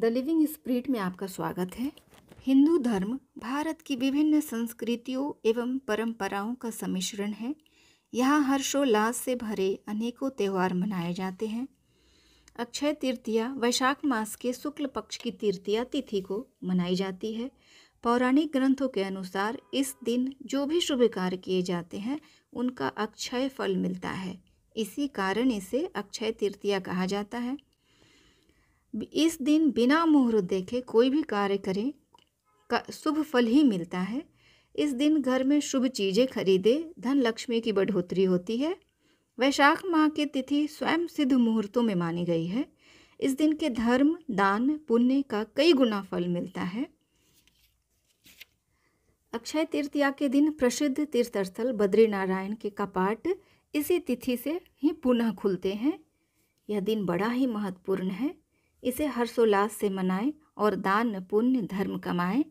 the living spirit में आपका स्वागत है हिंदू धर्म भारत की विभिन्न संस्कृतियों एवं परंपराओं का सम्मिश्रण है यहाँ हर्षोल्लास से भरे अनेकों त्यौहार मनाए जाते हैं अक्षय तृतीया वैशाख मास के शुक्ल पक्ष की तृतीया तिथि को मनाई जाती है पौराणिक ग्रंथों के अनुसार इस दिन जो भी शुभ कार्य किए जाते हैं उनका अक्षय फल मिलता है इसी कारण इसे अक्षय तृतीया कहा जाता है इस दिन बिना मुहूर्त देखे कोई भी कार्य करें का शुभ फल ही मिलता है इस दिन घर में शुभ चीज़ें खरीदे धन लक्ष्मी की बढ़ोतरी होती है वैशाख माह की तिथि स्वयं सिद्ध मुहूर्तों में मानी गई है इस दिन के धर्म दान पुण्य का कई गुना फल मिलता है अक्षय तृतीया के दिन प्रसिद्ध तीर्थस्थल बद्रीनारायण के कपाट इसी तिथि से ही पुनः खुलते हैं यह दिन बड़ा ही महत्वपूर्ण है इसे हर्षोल्लास से मनाएं और दान पुण्य धर्म कमाएं